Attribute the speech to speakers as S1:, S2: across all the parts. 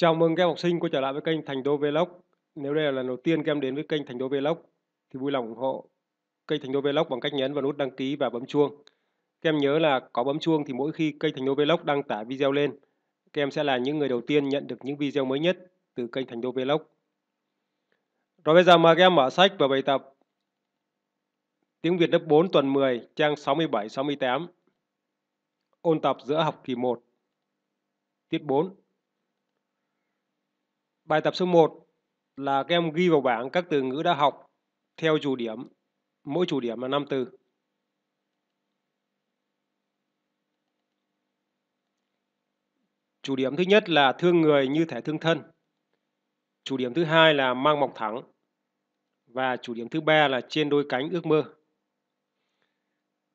S1: Chào mừng các học sinh quay trở lại với kênh Thành Đô Vlog. Nếu đây là lần đầu tiên các em đến với kênh Thành Đô Vlog thì vui lòng ủng hộ kênh Thành Đô Vlog bằng cách nhấn vào nút đăng ký và bấm chuông. Các em nhớ là có bấm chuông thì mỗi khi kênh Thành Đô Vlog đăng tải video lên, các em sẽ là những người đầu tiên nhận được những video mới nhất từ kênh Thành Đô Vlog. Rồi bây giờ mời các em mở sách và bài tập Tiếng Việt lớp 4 tuần 10 trang 67-68 Ôn tập giữa học kỳ 1 Tiết 4 Bài tập số 1 là các em ghi vào bảng các từ ngữ đã học theo chủ điểm. Mỗi chủ điểm là 5 từ. Chủ điểm thứ nhất là thương người như thể thương thân. Chủ điểm thứ hai là mang mọc thẳng. Và chủ điểm thứ ba là trên đôi cánh ước mơ.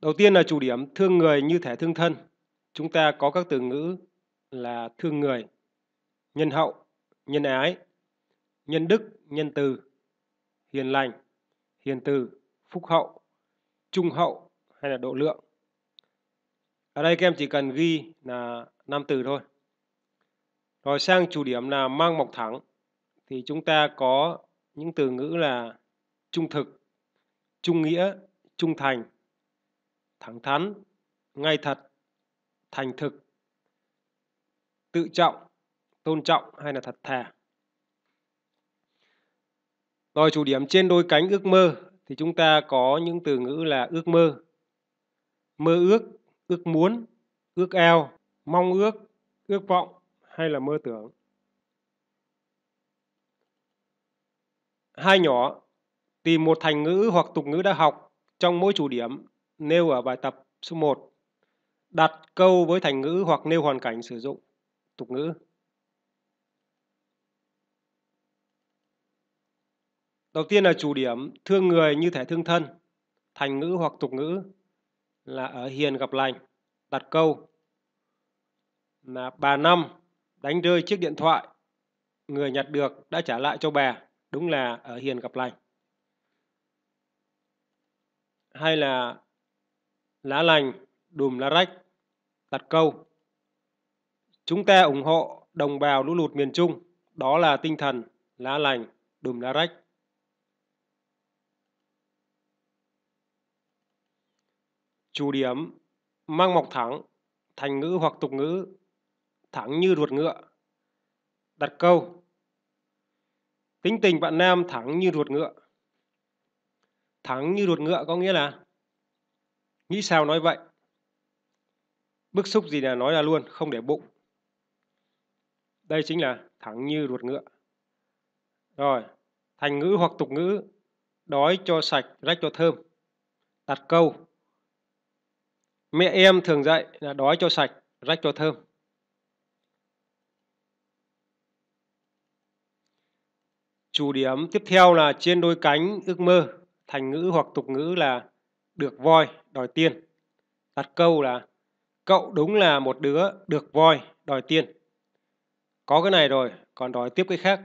S1: Đầu tiên là chủ điểm thương người như thể thương thân. Chúng ta có các từ ngữ là thương người, nhân hậu, nhân ái, nhân đức, nhân từ, hiền lành, hiền từ, phúc hậu, trung hậu hay là độ lượng. Ở đây các em chỉ cần ghi là năm từ thôi. Rồi sang chủ điểm là mang mọc thẳng thì chúng ta có những từ ngữ là trung thực, trung nghĩa, trung thành, thẳng thắn, ngay thật, thành thực, tự trọng, tôn trọng hay là thật thà rồi chủ điểm trên đôi cánh ước mơ thì chúng ta có những từ ngữ là ước mơ mơ ước ước muốn ước ao mong ước ước vọng hay là mơ tưởng hai nhỏ tìm một thành ngữ hoặc tục ngữ đã học trong mỗi chủ điểm nêu ở bài tập số 1 đặt câu với thành ngữ hoặc nêu hoàn cảnh sử dụng tục ngữ Đầu tiên là chủ điểm thương người như thể thương thân, thành ngữ hoặc tục ngữ là ở hiền gặp lành, đặt câu là bà Năm đánh rơi chiếc điện thoại, người nhặt được đã trả lại cho bà, đúng là ở hiền gặp lành. Hay là lá lành đùm lá rách, đặt câu Chúng ta ủng hộ đồng bào lũ lụt miền Trung, đó là tinh thần lá lành đùm lá rách. Chú điểm mang mọc thẳng, thành ngữ hoặc tục ngữ, thẳng như ruột ngựa. Đặt câu. Tính tình bạn nam thẳng như ruột ngựa. Thẳng như ruột ngựa có nghĩa là nghĩ sao nói vậy. Bức xúc gì là nói ra luôn, không để bụng. Đây chính là thẳng như ruột ngựa. Rồi, thành ngữ hoặc tục ngữ, đói cho sạch, rách cho thơm. Đặt câu Mẹ em thường dạy là đói cho sạch, rách cho thơm. Chủ điểm tiếp theo là trên đôi cánh ước mơ, thành ngữ hoặc tục ngữ là được voi đòi tiên. Đặt câu là cậu đúng là một đứa được voi đòi tiên. Có cái này rồi, còn đòi tiếp cái khác.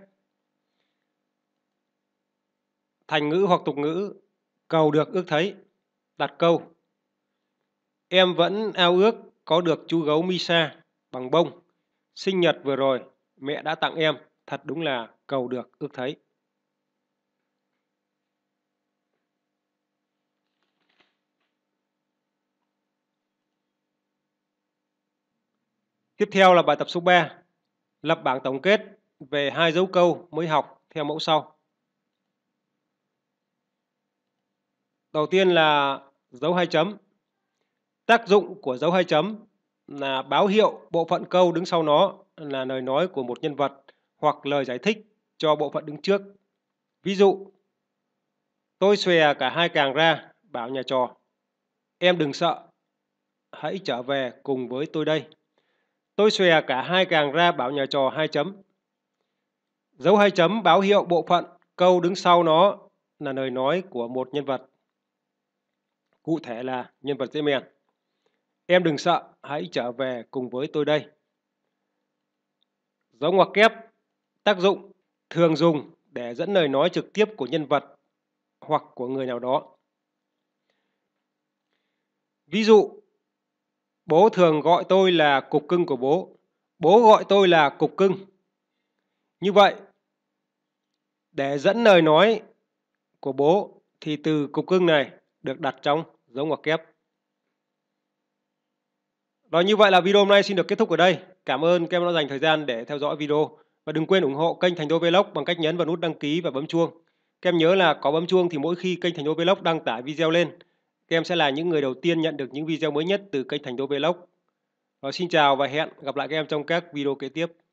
S1: Thành ngữ hoặc tục ngữ cầu được ước thấy. Đặt câu Em vẫn ao ước có được chú gấu Misa bằng bông. Sinh nhật vừa rồi, mẹ đã tặng em. Thật đúng là cầu được ước thấy. Tiếp theo là bài tập số 3. Lập bảng tổng kết về hai dấu câu mới học theo mẫu sau. Đầu tiên là dấu hai chấm Tác dụng của dấu hai chấm là báo hiệu bộ phận câu đứng sau nó là lời nói của một nhân vật hoặc lời giải thích cho bộ phận đứng trước. Ví dụ, tôi xòe cả hai càng ra, bảo nhà trò, em đừng sợ, hãy trở về cùng với tôi đây. Tôi xòe cả hai càng ra bảo nhà trò hai chấm. Dấu hai chấm báo hiệu bộ phận, câu đứng sau nó là lời nói của một nhân vật. Cụ thể là nhân vật dễ mèn. Em đừng sợ, hãy trở về cùng với tôi đây. Dấu ngoặc kép tác dụng thường dùng để dẫn lời nói trực tiếp của nhân vật hoặc của người nào đó. Ví dụ, bố thường gọi tôi là cục cưng của bố, bố gọi tôi là cục cưng. Như vậy, để dẫn lời nói của bố thì từ cục cưng này được đặt trong dấu ngoặc kép. Và như vậy là video hôm nay xin được kết thúc ở đây. Cảm ơn các em đã dành thời gian để theo dõi video. Và đừng quên ủng hộ kênh Thành Đô Vlog bằng cách nhấn vào nút đăng ký và bấm chuông. Các em nhớ là có bấm chuông thì mỗi khi kênh Thành Đô Vlog đăng tải video lên, các em sẽ là những người đầu tiên nhận được những video mới nhất từ kênh Thành Đô Vlog. Và xin chào và hẹn gặp lại các em trong các video kế tiếp.